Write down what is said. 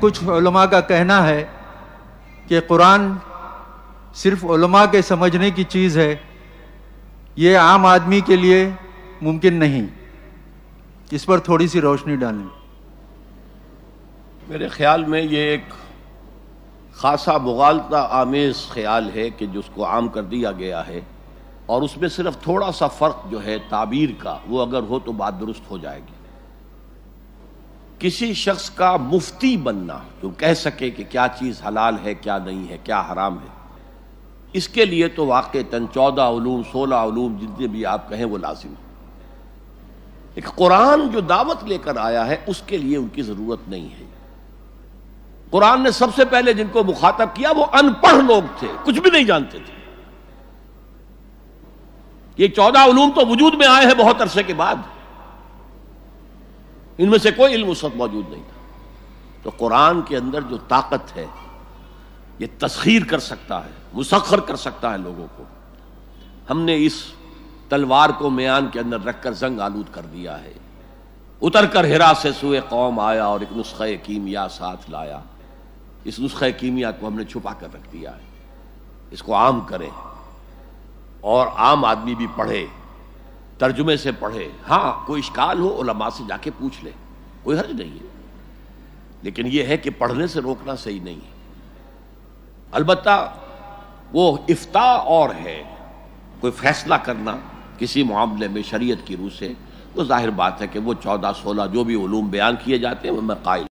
कुछ उलमा का कहना है कि कुरान सिर्फ उलमा के समझने की चीज़ है ये आम आदमी के लिए मुमकिन नहीं इस पर थोड़ी सी रोशनी डालें मेरे ख्याल में ये एक खासा मुगालता आमेज़ ख्याल है कि जिसको आम कर दिया गया है और उसमें सिर्फ थोड़ा सा फ़र्क जो है ताबीर का वो अगर हो तो बात दुरुस्त हो जाएगी किसी शख्स का मुफ्ती बनना जो कह सके कि क्या चीज़ हलाल है क्या नहीं है क्या हराम है इसके लिए तो तन चौदह ूम सोलह ूम जितने भी आप कहें वो लाजिम एक कुरान जो दावत लेकर आया है उसके लिए उनकी ज़रूरत नहीं है कुरान ने सबसे पहले जिनको मुखातब किया वो अनपढ़ लोग थे कुछ भी नहीं जानते थे ये चौदह ूम तो वजूद में आए हैं बहुत अरसे के बाद इनमें से कोई इल्म उस वक्त मौजूद नहीं था तो कुरान के अंदर जो ताकत है ये तस्खीर कर सकता है मुसखर कर सकता है लोगों को हमने इस तलवार को म्यान के अंदर रखकर जंग आलूद कर दिया है उतर कर हिरा से सुए कौम आया और एक नुस्खे कीमिया साथ लाया इस नुस्खे कीमिया को हमने छुपा कर रख दिया है इसको आम करें और आम आदमी भी पढ़े तर्जुमे से पढ़े हाँ कोई इश्काल हो उलमा से जाके पूछ ले कोई हर्ज नहीं है लेकिन यह है कि पढ़ने से रोकना सही नहीं है अलबत् वो इफ्ता और है कोई फैसला करना किसी मामले में शरीयत की रूह से तो जाहिर बात है कि वो चौदह सोलह जो भी ओलूम बयान किए जाते हैं वो मैं कायल